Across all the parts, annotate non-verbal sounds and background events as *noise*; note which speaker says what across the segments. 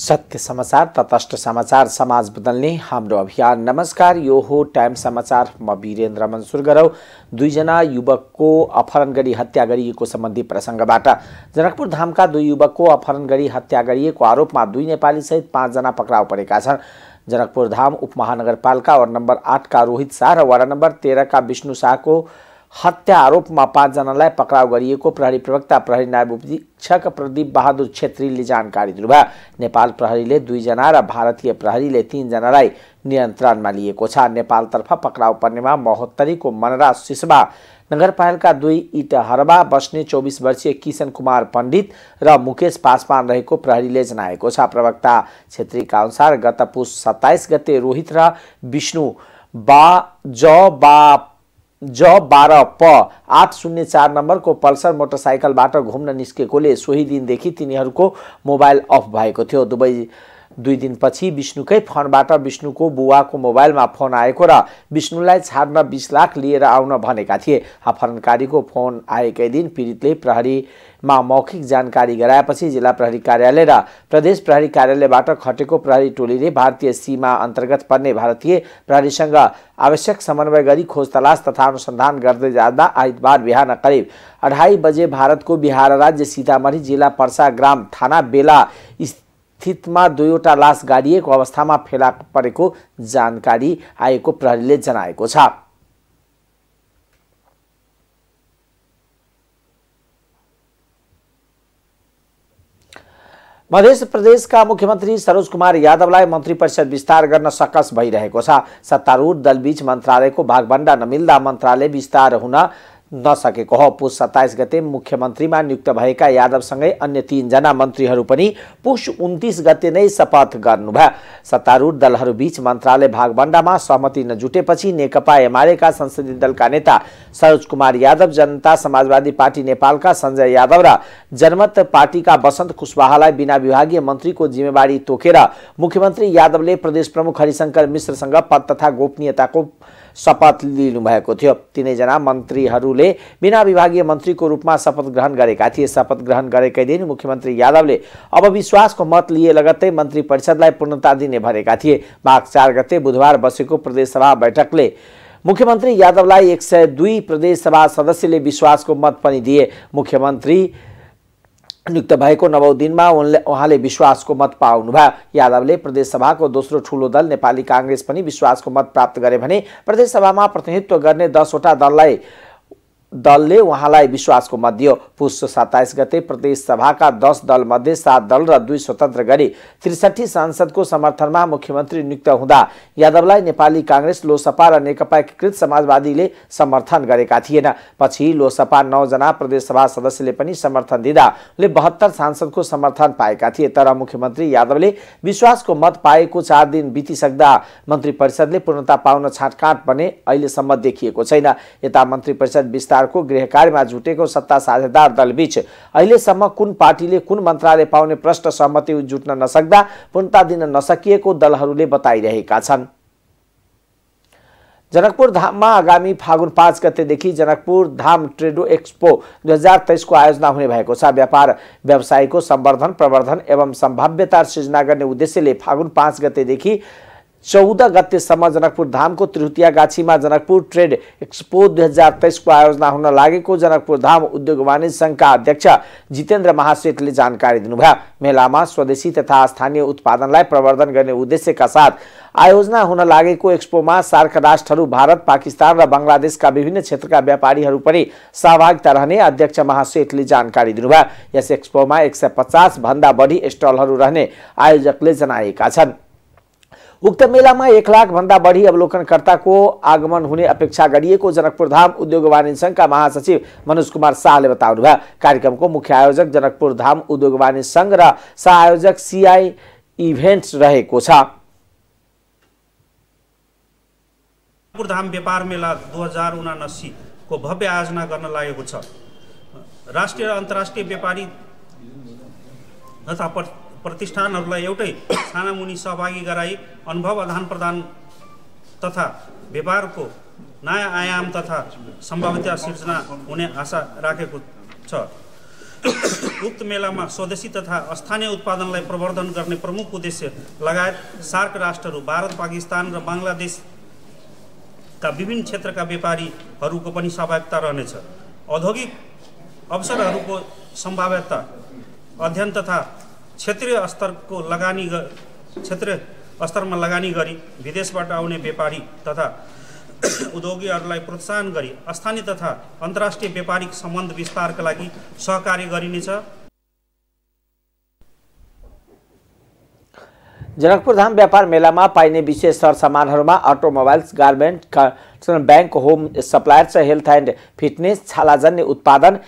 Speaker 1: सत्य समाचार तटस्थ समाचार समाज बदल्ने हाम्रो अभियान नमस्कार यो हो टाइम समाचार म वीरेन्द्र मन्सुर गरौँ दुईजना युवकको अपहरण गरी हत्या गरिएको सम्बन्धी प्रसङ्गबाट जनकपुर धामका दुई युवकको अपहरण गरी हत्या गरिएको आरोपमा दुई नेपालीसहित पाँचजना पक्राउ परेका छन् जनकपुर धाम उपमहानगरपालिका वार्ड नम्बर आठका रोहित शाह र वार्ड नम्बर तेह्रका विष्णु शाहको हत्या आरोपमा पाँचजनालाई पक्राउ गरिएको प्रहरी प्रवक्ता प्रहरी नायब उपीक्षक प्रदीप बहादुर छेत्रीले जानकारी दिनुभयो नेपाल प्रहरीले दुईजना र भारतीय प्रहरीले तिनजनालाई नियन्त्रणमा लिएको छ नेपालतर्फ पक्राउ पर्नेमा महोत्तरीको मनराज सिसबा नगरपालिका दुई इटहरमा बस्ने चौबिस वर्षीय किशन कुमार पण्डित र मुकेश पासवान रहेको प्रहरीले जनाएको छ प्रवक्ता छेत्रीका अनुसार गत पुस सत्ताइस गते रोहित र विष्णु बा ज बा ज बाह्र प आठ शून्य चार नम्बरको पल्सर मोटरसाइकलबाट घुम्न निस्केकोले सोही दिनदेखि तिनीहरूको मोबाइल अफ भएको थियो दुवै दुई दिनपछि विष्णुकै फोनबाट विष्णुको बुवाको मोबाइलमा फोन आएको र विष्णुलाई छाड्न बिस लाख लिएर आउन भनेका थिए अपहरणकारीको फोन आएकै दिन पीडितले प्रहरी मा मौखिक जानकारी गराएपछि जिल्ला प्रहरी कार्यालय र प्रदेश प्रहरी कार्यालयबाट खटेको प्रहरी टोलीले भारतीय सीमा अन्तर्गत पर्ने भारतीय प्रहरीसँग आवश्यक समन्वय गरी खोज तलाश तथा अनुसन्धान गर्दै जाँदा आइतबार बिहान करिब अढाई बजे भारतको बिहार राज्य सीतामढी जिल्ला पर्सा ग्राम थाना बेला स्थितमा दुईवटा लास गाडिएको अवस्थामा फेला परेको जानकारी आएको प्रहरीले जनाएको छ मध्य प्रदेशका मुख्यमन्त्री सरोज कुमार यादवलाई मन्त्री परिषद विस्तार गर्न सकस भइरहेको छ सत्तारूढ दलबीच मन्त्रालयको भागभण्डा नमिल्दा मन्त्रालय विस्तार हुन नसकेको हो पुष सत्ताइस गते मुख्यमन्त्रीमा नियुक्त भएका यादवसँगै अन्य तिनजना मन्त्रीहरू पनि पुष उन्तिस गते नै शपथ गर्नुभयो सत्तारूढ दलहरूबीच मन्त्रालय भागभण्डामा सहमति नजुटेपछि नेकपा एमालेका संसदीय दलका नेता सरोज कुमार यादव जनता समाजवादी पार्टी नेपालका सञ्जय यादव र जनमत पार्टीका वसन्त कुशवाहालाई बिना विभागीय मन्त्रीको जिम्मेवारी तोकेर मुख्यमन्त्री यादवले प्रदेश प्रमुख हरिशङ्कर मिश्रसँग पद तथा गोपनीयताको शपथ लिनुभएको थियो तिनैजना मन्त्रीहरूले बिना विभागीय मन्त्रीको रूपमा शपथ ग्रहण गरेका थिए शपथ ग्रहण गरेकै दिन मुख्यमन्त्री यादवले अब विश्वासको मत लिए लगत्तै मन्त्री परिषदलाई पूर्णता दिने भनेका थिए माघ चार गते बुधबार बसेको प्रदेशसभा बैठकले मुख्यमन्त्री यादवलाई एक सय दुई प्रदेशसभा सदस्यले विश्वासको मत पनि दिए मुख्यमन्त्री नियुक्त भएको नवौं दिनमा उनले उहाँले विश्वासको मत पाउनुभयो यादवले प्रदेशसभाको दोस्रो ठुलो दल नेपाली काङ्ग्रेस पनि विश्वासको मत प्राप्त गरे भने प्रदेशसभामा प्रतिनिधित्व गर्ने दसवटा दललाई दलले उहाँलाई विश्वासको मत दियो पुष सत्ताइस गते प्रदेश सभाका दस दलमध्ये सात दल र दुई स्वतन्त्र गरी त्रिसठी सांसदको समर्थनमा मुख्यमन्त्री नियुक्त हुँदा यादवलाई नेपाली काङ्ग्रेस लोसपा र नेकपा एकीकृत समाजवादीले समर्थन गरेका थिएन पछि लोसपा नौजना प्रदेशसभा सदस्यले पनि समर्थन दिँदा उनले बहत्तर सांसदको समर्थन पाएका थिए तर मुख्यमन्त्री यादवले विश्वासको मत पाएको चार दिन बितिसक्दा मन्त्री परिषदले पूर्णता पाउन छाँटकाँट भने अहिलेसम्म देखिएको छैन यता मन्त्री परिषद विस्तार सरकारको गृह जुटेको सत्ता साझेदार दलबीच अहिलेसम्म कुन पार्टीले कुन मन्त्रालय पाउने प्रश्न सहमति जुट्न नसक्दा पूर्णता दिन नसकिएको दलहरूले बताइरहेका छन् जनकपुर धाममा आगामी फागुन पाँच गतेदेखि जनकपुर धाम ट्रेडो एक्सपो दुई हजार तेइसको आयोजना हुने भएको छ व्यापार व्यवसायको संवर्धन प्रवर्धन एवं सम्भाव्यता सृजना गर्ने उद्देश्यले फागुन पाँच गतेदेखि चौध गतेसम्म जनकपुर धामको त्रिहुतिया गाछीमा जनकपुर ट्रेड एक्सपो दुई हजार तेइसको आयोजना हुन लागेको जनकपुर धाम उद्योग वाणिज्य सङ्घका अध्यक्ष जितेन्द्र महासेठले जानकारी दिनुभयो मेलामा स्वदेशी तथा स्थानीय उत्पादनलाई प्रवर्धन गर्ने उद्देश्यका साथ आयोजना हुन लागेको एक्सपोमा सार्क राष्ट्रहरू भारत पाकिस्तान र बङ्गलादेशका विभिन्न क्षेत्रका व्यापारीहरू पनि सहभागिता रहने अध्यक्ष महासेठले जानकारी दिनुभयो यस एक्सपोमा एक सय पचासभन्दा बढी स्टलहरू रहने आयोजकले जनाएका छन् उक्त मेलामा एक लाखभन्दा बढी अवलोकनकर्ताको आगमन हुने अपेक्षा गरिएको जनकपुर धाम उद्योग वाणिज्य सङ्घका महासचिव मनोज कुमार शाहले बताउनुभयो कार्यक्रमको मुख्य आयोजक जनकपुर धाम उद्योग वाणिज्य सङ्घ र सहआयोजक सिआई इभेन्ट रहेको छ जनकपुर
Speaker 2: धाम व्यापार मेला दुई हजार उनासीको भव्य आयोजना गर्न लागेको छ राष्ट्रिय र अन्तर्राष्ट्रिय व्यापारी तथा प्रतिष्ठानहरूलाई एउटै सानामुनि सहभागी गराई अनुभव आदान प्रदान तथा व्यापारको नयाँ आयाम तथा सम्भाव्यता सिर्जना हुने आशा राखेको छ उक्त मेलामा स्वदेशी तथा स्थानीय उत्पादनलाई प्रवर्धन गर्ने प्रमुख उद्देश्य लगायत सार्क राष्ट्रहरू भारत पाकिस्तान र बङ्गलादेशका विभिन्न क्षेत्रका व्यापारीहरूको पनि सहभागिता रहनेछ औद्योगिक अवसरहरूको सम्भाव्यता अध्ययन तथा क्षेत्रीय स्तरको लगानी क्षेत्रीय स्तरमा लगानी गरी विदेशबाट आउने व्यापारी तथा *clears throat* उद्योगीहरूलाई प्रोत्साहन गरी स्थानीय तथा अन्तर्राष्ट्रिय व्यापारिक सम्बन्ध विस्तारका लागि सहकार्य गरिनेछ
Speaker 1: जनकपुरधाम व्यापार मेलामा पाइने विशेष सरसामानहरूमा automobiles garment bank home suppliers health and fitness छालाजन्य उत्पादन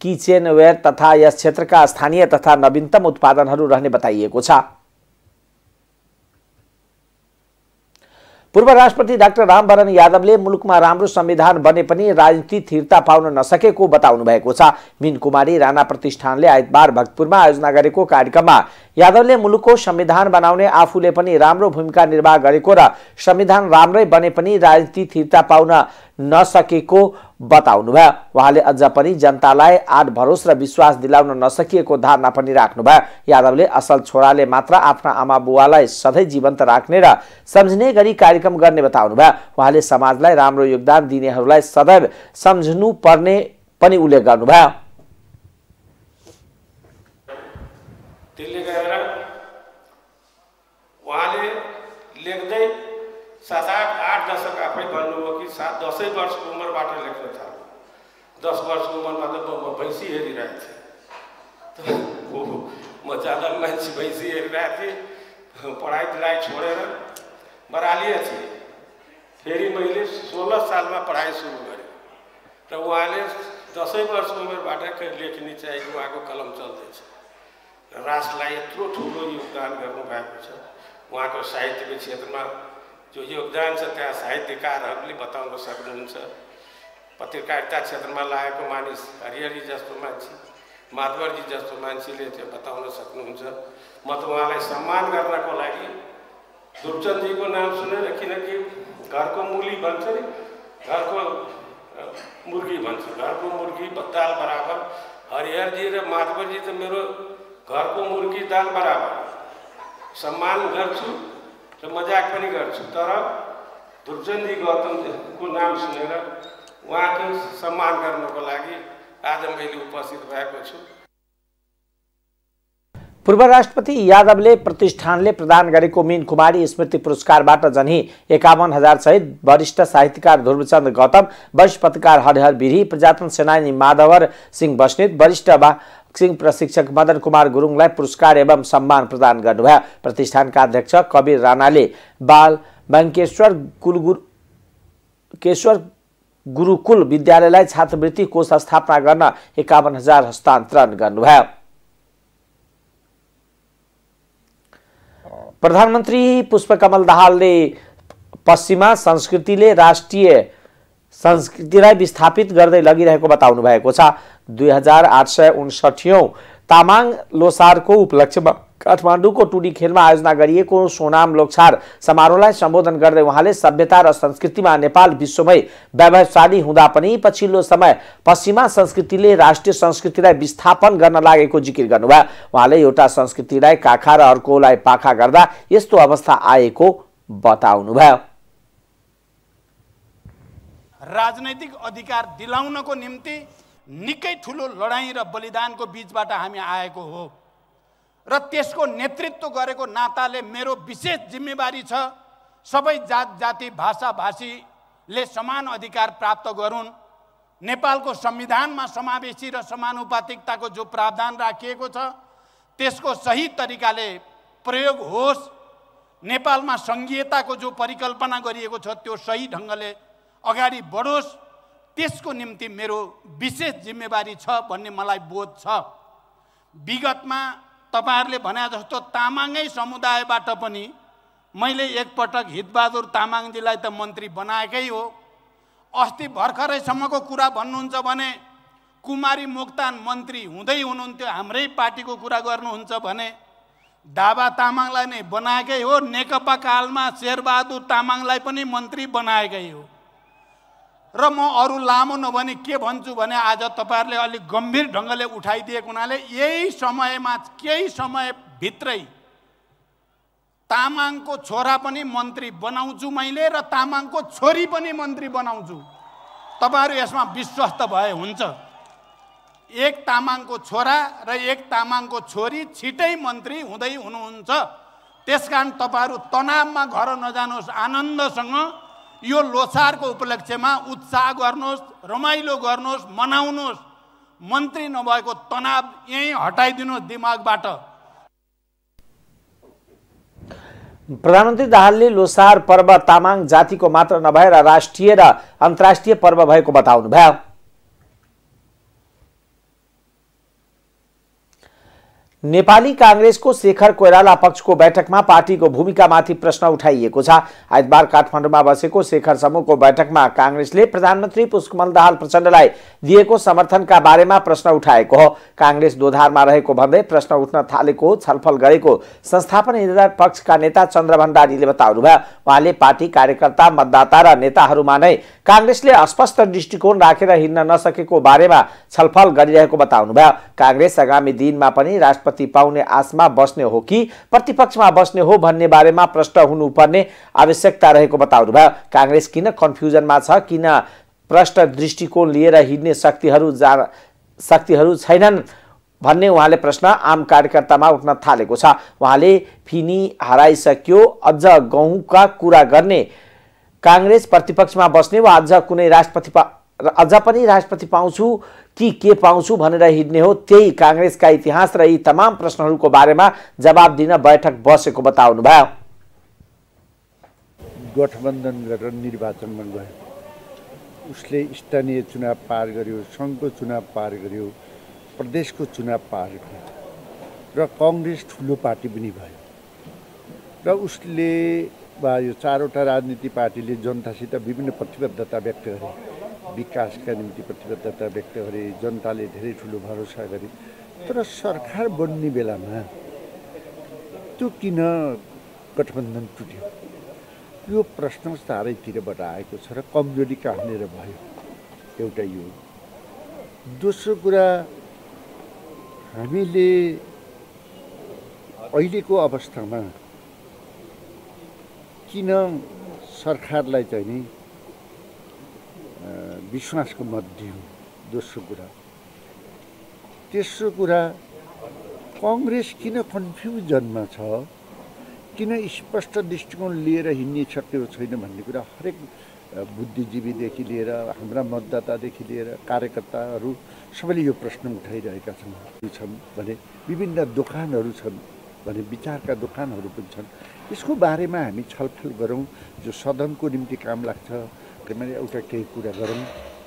Speaker 1: किचेनवेयर तथा यस क्षेत्रका स्थानीय तथा नवीनतम उत्पादनहरू रहने बताइएको छ पूर्व राष्ट्रपति डाक्टर रामवरण यादवले मुलुकमा राम्रो संविधान बने पनि राजनीति थिरता पाउन नसकेको बताउनु भएको छ मिन कुमारी राणा प्रतिष्ठानले आइतबार भक्तपुरमा आयोजना गरेको कार्यक्रममा यादवले मुलुकको संविधान बनाउने आफूले पनि राम्रो भूमिका निर्वाह गरेको र संविधान राम्रै बने पनि राजनीति थिरता पाउन नसकेको भयो उहाँले अझ पनि जनतालाई आठ भरोस र विश्वास दिलाउन नसकिएको धारणा पनि राख्नुभयो यादवले असल छोराले मात्र आफ्ना आमा बुवालाई सधैँ जीवन्त राख्ने र सम्झिने गरी कार्यक्रम गर्ने बताउनुभयो उहाँले समाजलाई राम्रो योगदान दिनेहरूलाई सदैव सम्झनु पर्ने पनि उल्लेख गर्नुभयो
Speaker 3: त्यसले लेख्दै सात दशक आफै भन्नुभयो कि सात दसैँ वर्षको उमेरबाट लेख्न थाल्नु दस वर्षको उमेरमा त म भैँसी हेरिरहेको थिएँ ओहो म ज्यादा मान्छे भैँसी हेरिरहेको थिएँ पढाइ पढाइलाई छोडेर बरालिया थिएँ फेरि मैले सोह्र सालमा पढाइ सुरु गरेँ र उहाँले दसैँ वर्षको उमेरबाट लेख्ने चाहिँ उहाँको कलम चल्दैछ राष्ट्रलाई यत्रो ठुलो योगदान गर्नुभएको छ उहाँको साहित्यको क्षेत्रमा जो योगदान छ त्यहाँ साहित्यकारहरूले बताउन सक्नुहुन्छ पत्रकारिता क्षेत्रमा लागेको मानिस हरिहरी जस्तो मान्छे माधवरजी जस्तो मान्छेले त्यो बताउन सक्नुहुन्छ म त उहाँलाई सम्मान गर्नको लागि दुर्चन्दजीको नाम सुनेर किनकि घरको मुली भन्छ नि घरको मुर्गी भन्छ घरको मुर्गी दाल बराबर हरिहरजी र माधवरजी त मेरो घरको मुर्गी दाल बराबर सम्मान गर्छु र मजाक पनि गर्छु तर धुर्जनजी गौतमको नाम सुनेर उहाँको सम्मान गर्नको लागि आज मैले उपस्थित भएको छु
Speaker 1: पूर्व राष्ट्रपति यादवले प्रतिष्ठानले प्रदान गरेको मिन कुमारी स्मृति पुरस्कारबाट जनी एकाउन्न हजार सहित वरिष्ठ साहित्यकार ध्रुवचन्द्र गौतम वरिष्ठ पत्रकार हरिहर बिरी प्रजातन्त्र सेनानी माधवर सिंह बस्नेत वरिष्ठ सिंह प्रशिक्षक मदन कुमार गुरुङलाई पुरस्कार एवं सम्मान प्रदान गर्नुभयो प्रतिष्ठानका अध्यक्ष कवीर राणाले बाल बङ्केश्वर कुलगुरु केश्वर गुरुकुल विद्यालयलाई छात्रवृत्ति कोष स्थापना गर्न एकाउन्न हजार हस्तान्तरण गर्नुभयो प्रधानमन्त्री पुष्पकमल दाहालले पश्चिमा संस्कृतिले राष्ट्रिय संस्कृतिलाई विस्थापित गर्दै लगिरहेको बताउनु भएको छ दुई हजार आठ सय तामाङ लोसारको उपलक्ष्यमा काठमाडौँको टुडी खेलमा आयोजना गरिएको सोनाम लोकसार समारोहलाई सम्बोधन गर्दै उहाँले सभ्यता र संस्कृतिमा नेपाल विश्वमै वैभवशाली हुँदा पनि पछिल्लो समय पश्चिमा संस्कृतिले राष्ट्रिय संस्कृतिलाई विस्थापन गर्न लागेको जिकिर गर्नुभयो उहाँले एउटा संस्कृतिलाई काखा र अर्कोलाई पाखा गर्दा यस्तो अवस्था आएको बताउनुभयो
Speaker 4: राजनैतिक अधिकार दिलाउनको निम्ति निकै ठुलो लडाइँ र बलिदानको बिचबाट हामी आएको हो र त्यसको नेतृत्व गरेको नाताले मेरो विशेष जिम्मेवारी छ सबै जात जाति भाषा भाषाभाषीले समान अधिकार प्राप्त गरून् नेपालको संविधानमा समावेशी र समानुपातिकताको जो प्रावधान राखिएको छ त्यसको सही तरिकाले प्रयोग होस् नेपालमा सङ्घीयताको जो परिकल्पना गरिएको छ त्यो सही ढङ्गले अगाडि बढोस् त्यसको निम्ति मेरो विशेष जिम्मेवारी छ भन्ने मलाई बोध छ विगतमा तपाईँहरूले भने जस्तो तामाङै समुदायबाट पनि मैले एकपटक हितबहादुर तामाङजीलाई त मन्त्री बनाएकै हो अस्ति भर्खरैसम्मको कुरा भन्नुहुन्छ भने कुमारी मोक्तान मन्त्री हुँदै हुनुहुन्थ्यो हाम्रै पार्टीको कुरा गर्नुहुन्छ भने दाबा तामाङलाई नै बनाएकै हो नेकपा कालमा शेरबहादुर तामाङलाई पनि मन्त्री बनाएकै हो र म अरू लामो नभने के भन्छु भने आज तपाईँहरूले अलिक गम्भीर ढङ्गले उठाइदिएको हुनाले यही समयमा केही समयभित्रै तामाङको छोरा पनि मन्त्री बनाउँछु मैले र तामाङको छोरी पनि मन्त्री बनाउँछु तपाईँहरू यसमा विश्वस्त भए हुन्छ एक तामाङको छोरा र एक तामाङको छोरी छिटै मन्त्री हुँदै हुनुहुन्छ त्यस कारण तपाईँहरू तनावमा घर नजानुहोस् आनन्दसँग यो लोसारको उपलक्ष्यमा उत्साह गर्नुहोस् रमाइलो गर्नुहोस् मनाउनुहोस् मन्त्री नभएको तनाव यहीँ हटाइदिनुहोस् दिमागबाट
Speaker 1: प्रधानमन्त्री दाहालले लोसार पर्व तामाङ जातिको मात्र नभएर राष्ट्रिय र अन्तर्राष्ट्रिय पर्व भएको बताउनुभयो नेपाली काङ्ग्रेसको शेखर कोइराला पक्षको बैठकमा पार्टीको भूमिकामाथि प्रश्न उठाइएको छ आइतबार काठमाडौँमा बसेको शेखर समूहको बैठकमा काङ्ग्रेसले प्रधानमन्त्री पुष्पकमल दाहाल प्रचण्डलाई दिएको समर्थनका बारेमा प्रश्न उठाएको हो काङ्ग्रेस दोधारमा रहेको भन्दै प्रश्न उठ्न थालेको छलफल गरेको संस्थापन पक्षका नेता चन्द्र भण्डारीले बताउनुभयो उहाँले पार्टी कार्यकर्ता मतदाता र नेताहरूमा नै काङ्ग्रेसले अस्पष्ट दृष्टिकोण राखेर हिँड्न नसकेको बारेमा छलफल गरिरहेको बताउनुभयो काङ्ग्रेस आगामी दिनमा पनि राष्ट्रपति सम्पत्ति पाउने आशमा बस्ने हो कि प्रतिपक्षमा बस्ने हो भन्ने बारेमा प्रश्न हुनुपर्ने आवश्यकता रहेको बताउनुभयो काङ्ग्रेस किन कन्फ्युजनमा छ किन प्रष्ट दृष्टिकोण लिएर हिँड्ने शक्तिहरू जा शक्तिहरू छैनन् भन्ने उहाँले प्रश्न आम कार्यकर्तामा उठ्न थालेको छ उहाँले फिनी हराइसक्यो अझ गहुँका कुरा गर्ने काङ्ग्रेस प्रतिपक्षमा बस्ने वा अझ कुनै राष्ट्रपति र अझ पनि राष्ट्रपति पाउँछु कि के पाउँछु भनेर हिँड्ने हो त्यही काङ्ग्रेसका इतिहास र यी तमाम प्रश्नहरूको बारेमा जवाब दिन बैठक बसेको बताउनु भयो
Speaker 5: गठबन्धन गरेर निर्वाचनमा गयो उसले स्थानीय चुनाव पार गर्यो सङ्घको चुनाव पार गर्यो प्रदेशको चुनाव पार गर्यो र कङ्ग्रेस ठुलो पार्टी पनि भयो र उसले वा यो चारवटा राजनीतिक पार्टीले जनतासित विभिन्न प्रतिबद्धता व्यक्त गरे विकासका निम्ति प्रतिबद्धता व्यक्त गरे जनताले धेरै ठुलो भरोसा गरे तर सरकार बन्ने बेलामा त्यो किन गठबन्धन टुट्यो यो प्रश्न चारैतिरबाट आएको छ र कमजोरी काट्नेर भयो एउटा यो दोस्रो कुरा हामीले अहिलेको अवस्थामा किन सरकारलाई चाहिँ नि विश्वासको मध्ये हो दोस्रो कुरा तेस्रो कुरा कङ्ग्रेस किन कन्फ्युजनमा छ किन स्पष्ट दृष्टिकोण लिएर हिँड्ने सकेको छैन भन्ने कुरा हरेक बुद्धिजीवीदेखि लिएर हाम्रा मतदातादेखि लिएर कार्यकर्ताहरू सबैले यो प्रश्न उठाइरहेका छन् छन् भने विभिन्न दोकानहरू छन् भने विचारका दोकानहरू पनि छन् यसको बारेमा हामी छलफल गरौँ जो सदनको निम्ति काम लाग्छ क्षेत्रमा एउटा केही कुरा गरौँ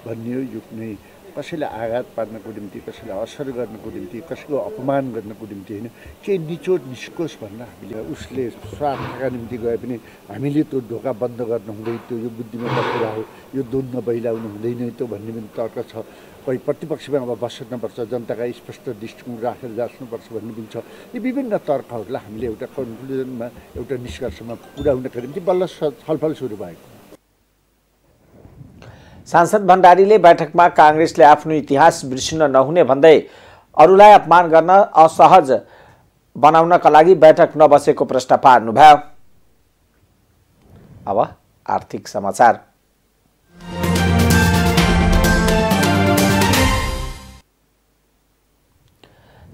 Speaker 5: भन्ने हो यो कुनै कसैलाई आघात पार्नको निम्ति कसैलाई असर गर्नको निम्ति कसैको अपमान गर्नको निम्ति होइन केही निचोड निस्कोस् भनेर हामीले उसले स्वार्थका निम्ति गए पनि हामीले त्यो ढोका बन्द गर्नु हुँदैन त्यो यो बुद्धिमत्ता कुरा हो यो दुन्न बैलाउनु हुँदैन त्यो भन्ने पनि तर्क छ कोही प्रतिपक्षमा अब बस्नुपर्छ जनताका स्पष्ट दृष्टिकोण राखेर जाँच्नुपर्छ भन्ने पनि छ यी विभिन्न तर्कहरूलाई हामीले एउटा कन्क्लुजनमा एउटा निष्कर्षमा पुऱ्याउनका निम्ति बल्ल छलफल सुरु भएको
Speaker 1: सांसद भण्डारीले बैठकमा काङ्ग्रेसले आफ्नो इतिहास बिर्सिन नहुने भन्दै अरूलाई अपमान गर्न असहज बनाउनका लागि बैठक नबसेको प्रश्न पार्नुभयो अब आर्थिक समाचार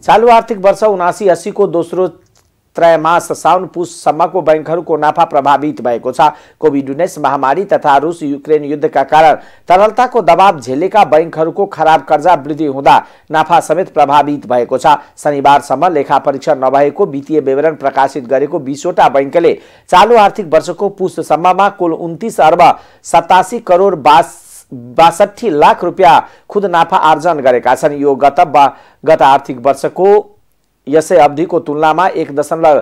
Speaker 1: चालु आर्थिक वर्ष उनासी अस्सीको दोस्रो त्रयमास साउन पुससम्मको बैङ्कहरूको नाफा प्रभावित भएको छ कोभिड उन्नाइस महामारी तथा रुस युक्रेन युद्धका कारण तरलताको दबाव झेलेका बैङ्कहरूको खराब कर्जा वृद्धि हुँदा नाफा समेत प्रभावित भएको छ शनिबारसम्म लेखा परीक्षण नभएको वित्तीय विवरण प्रकाशित गरेको बिसवटा बैङ्कले चालु आर्थिक वर्षको पुससम्ममा कुल उन्तिस अर्ब सतासी करोड बास बासठी लाख रुपियाँ खुद नाफा आर्जन गरेका छन् यो गत गत आर्थिक वर्षको यसै अवधिको तुलनामा एक दशमलव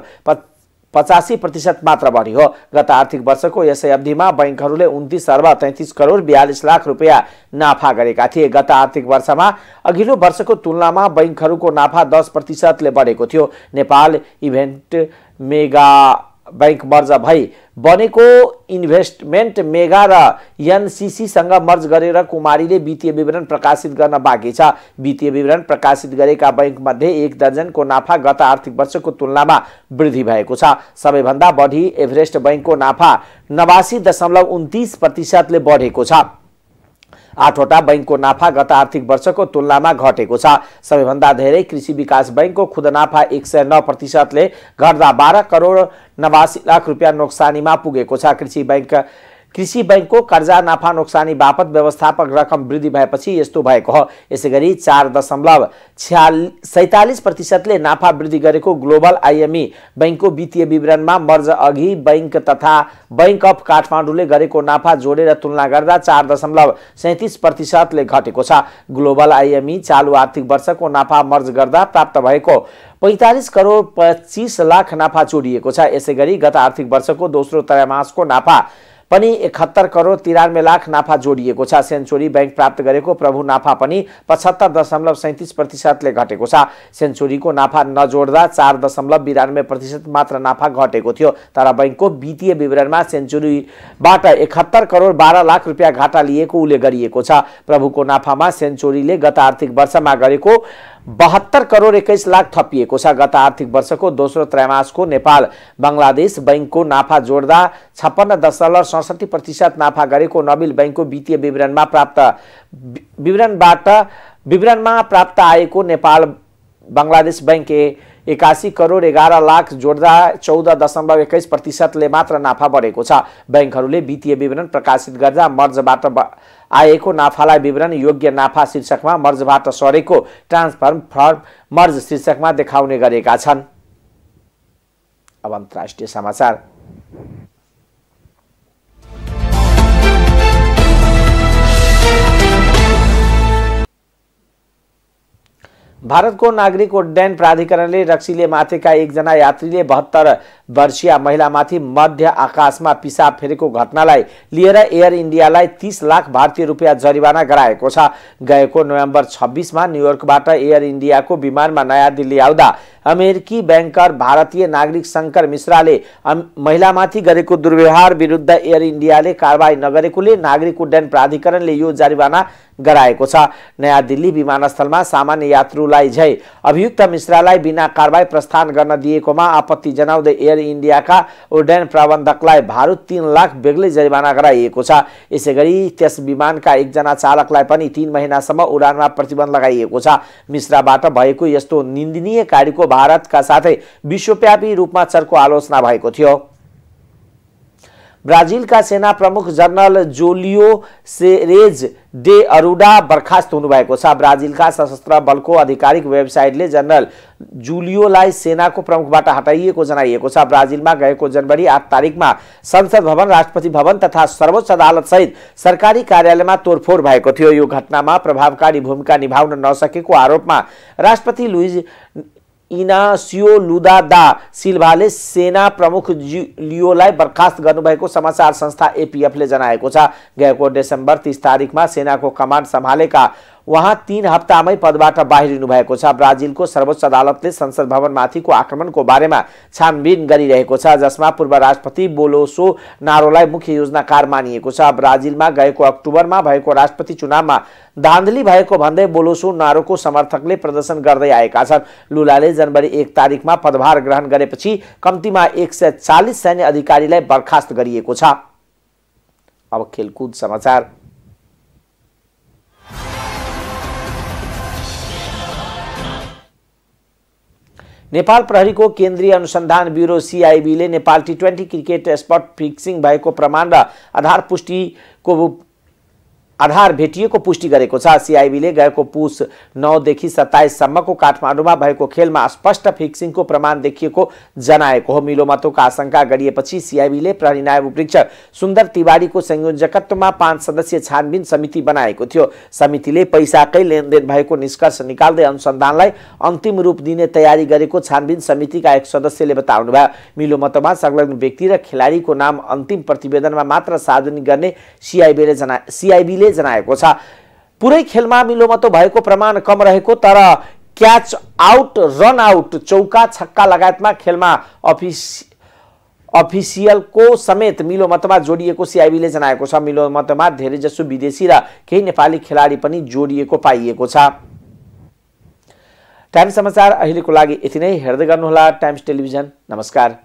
Speaker 1: पचासी प्रतिशत मात्र बढी हो गत आर्थिक वर्षको यसै अवधिमा बैङ्कहरूले उन्तिस अर्ब तैँतिस करोड बयालिस लाख रुपियाँ नाफा गरेका थिए गत आर्थिक वर्षमा अघिल्लो वर्षको तुलनामा बैङ्कहरूको नाफा दस प्रतिशतले बढेको थियो Nepal event mega bank merge भई बनेको इन्भेस्टमेन्ट मेगा र एनसिसीसँग मर्ज गरेर कुमारीले वित्तीय विवरण प्रकाशित गर्न बाँकी छ वित्तीय विवरण प्रकाशित गरेका बैङ्कमध्ये एक दर्जनको नाफा गत आर्थिक वर्षको तुलनामा वृद्धि भएको छ सबैभन्दा बढी एभरेस्ट बैङ्कको नाफा नवासी दशमलव उन्तिस प्रतिशतले बढेको छ आठवटा बैङ्कको नाफा गत आर्थिक वर्षको तुलनामा घटेको छ सबैभन्दा धेरै कृषि विकास बैङ्कको खुद नाफा एक सय नौ प्रतिशतले घट्दा बाह्र करोड नवासी लाख रुपियाँ नोक्सानीमा पुगेको छ कृषि बैङ्क कृषि बैङ्कको कर्जा नाफा नोक्सानी बापत व्यवस्थापक रकम वृद्धि भएपछि यस्तो भएको हो यसै गरी चार दशमलव छ्याल सैतालिस प्रतिशतले नाफा वृद्धि गरेको ग्लोबल आइएमई बैङ्कको वित्तीय विवरणमा मर्ज अघि बैङ्क तथा बैङ्क अफ काठमाडौँले गरेको नाफा जोडेर तुलना गर्दा चार दशमलव सैँतिस प्रतिशतले घटेको छ ग्लोबल आइएमई चालु आर्थिक वर्षको नाफा मर्ज गर्दा प्राप्त भएको पैँतालिस करोड पच्चिस लाख नाफा चोडिएको छ यसै गत आर्थिक वर्षको दोस्रो त्रैमासको नाफा पनि एकहत्तर करोड तिरानब्बे लाख नाफा जोडिएको छ सेन्चुरी ब्याङ्क प्राप्त गरेको प्रभु नाफा पनि पचहत्तर दशमलव सैँतिस प्रतिशतले घटेको छ सेन्चुरीको नाफा नजोड्दा चार दशमलव बिरानब्बे प्रतिशत मात्र नाफा घटेको थियो तर बैङ्कको वित्तीय विवरणमा सेन्चुरीबाट एकहत्तर करोड बाह्र लाख रुपियाँ घाटा लिएको उल्लेख गरिएको छ प्रभुको नाफामा सेन्चुरीले गत आर्थिक वर्षमा गरेको बहत्तर करोड एक्काइस लाख थपिएको छ गत आर्थिक वर्षको दोस्रो त्रैमासको नेपाल बङ्गलादेश बैङ्कको नाफा जोड्दा छप्पन्न दशमलव सडसठी प्रतिशत नाफा गरेको नबिल बैङ्कको वित्तीय विवरणमा प्राप्त विवरणबाट विवरणमा प्राप्त आएको नेपाल बङ्गलादेश बैङ्क एकासी करोड एघार लाख जोड्दा चौध दशमलव एक्काइस प्रतिशतले मात्र नाफा बढेको छ बैङ्कहरूले वित्तीय विवरण प्रकाशित गर्दा मर्जबाट आएको नाफालाई विवरण योग्य नाफा शीर्षकमा मर्जबाट सरेको ट्रान्सफर्म फर्म मर्ज शीर्षकमा देखाउने गरेका छन् अब अन्तर्राष्ट्रिय समाचार भारतको नागरिक उड्डयन प्राधिकरणले रक्सीले माथेका एकजना यात्रीले बहत्तर वर्षीय महिलामाथि मध्य आकाशमा पिसाब फेरेको घटनालाई लिएर एयर इन्डियालाई तीस लाख भारतीय रुपियाँ जरिवाना गराएको छ गएको नोभेम्बर छब्बिसमा न्युयोर्कबाट एयर इन्डियाको विमानमा नयाँ दिल्ली आउँदा अमेरिकी ब्याङ्कर भारतीय नागरिक शङ्कर मिश्राले महिलामाथि गरेको दुर्व्यवहार विरुद्ध एयर इन्डियाले कारवाही नगरेकोले नागरिक उड्डयन प्राधिकरणले यो जरिवाना गराएको छ नयाँ दिल्ली विमानस्थलमा सामान्य यात्रुलाई झै अभियुक्त मिश्रालाई बिना कारवाही प्रस्थान गर्न दिएकोमा आपत्ति जनाउँदै एयर इन्डियाका उड्डयन प्रबन्धकलाई भारत तिन लाख बेग्लै जरिमाना गराइएको छ यसै गरी त्यस विमानका एकजना चालकलाई पनि तिन महिनासम्म उडानमा प्रतिबन्ध लगाइएको छ मिश्राबाट भएको यस्तो निन्दनीय कार्यको भारतका साथै विश्वव्यापी रूपमा चर्को आलोचना भएको थियो ब्राजिलका सेना प्रमुख जनरल जोलियो सेरेज डे अरुडा बर्खास्त हुनुभएको छ ब्राजिलका सशस्त्र बलको आधिकारिक वेबसाइटले जनरल जुलियोलाई सेनाको प्रमुखबाट हटाइएको जनाइएको छ ब्राजिलमा गएको जनवरी आठ तारिकमा संसद भवन राष्ट्रपति भवन तथा सर्वोच्च अदालत सहित सरकारी कार्यालयमा तोडफोड भएको थियो यो घटनामा प्रभावकारी भूमिका निभाउन नसकेको आरोपमा राष्ट्रपति लुइज इनासियो दा सिल्भाले सेना प्रमुख लियोलाई बर्खास्त गर्नुभएको समाचार संस्था एपिएफले जनाएको छ गएको डिसेम्बर तिस तारिकमा सेनाको कमान्ड सम्हालेका उहाँ तीन हप्तामै पदबाट बाहिरिनु भएको छ ब्राजिलको सर्वोच्च अदालतले संसद भवनमाथिको आक्रमणको बारेमा छानबिन गरिरहेको छ जसमा पूर्व राष्ट्रपति बोलोसो नारोलाई मुख्य योजनाकार मानिएको छ ब्राजिलमा गएको अक्टोबरमा भएको राष्ट्रपति चुनावमा धाँधली भएको भन्दै बोलोसो नारोको समर्थकले प्रदर्शन गर्दै आएका छन् लुलाले जनवरी एक तारिकमा पदभार ग्रहण गरेपछि कम्तीमा एक सय चालिस सैन्य अधिकारीलाई बर्खास्त गरिएको छ अब खेलकुद समाचार नेपाल प्रहरीको केन्द्रीय अनुसन्धान ब्युरो सिआइबीले Nepal T twenty cricket spot fixing भएको प्रमाण र आधार पुष्टिको आधार भेटिएको पुष्टि गरेको छ सिआइबीले गएको पुस नौदेखि सत्ताइससम्मको काठमाडौँमा भएको खेलमा स्पष्ट फिक्सिङको प्रमाण देखिएको जनाएको हो मिलोमतोको आशंका गरिएपछि सिआइबीले प्रहरी नायब उपरीक्षक सुन्दर तिवारीको संयोजकत्वमा पाँच सदस्यीय छानबिन समिति बनाएको थियो समितिले पैसाकै लेनदेन भएको निष्कर्ष निकाल्दै अनुसन्धानलाई अन्तिम रूप दिने तयारी गरेको छानबिन समितिका एक सदस्यले बताउनुभयो मिलोमतोमा संलग्न व्यक्ति र खेलाडीको नाम अन्तिम प्रतिवेदनमा मात्र सार्वजनिक गर्ने सिआइबीले जना सिआइबीले जनाएको छ पुरै खेलमा मिलोमतो भएको प्रमाण कम रहेको तर क्याच आउट रन आउट चौका छक्का लगायतमा खेलमा अफिस अफिसियलको समेत मिलोमतमा जोडिएको सिआइबीले जनाएको छ मिलोमतमा धेरैजसो विदेशी र केही नेपाली खेलाडी पनि जोडिएको पाइएको छ टाइम समाचार अहिलेको लागि यति नै हेर्दै गर्नुहोला टाइम्स टेलिभिजन नमस्कार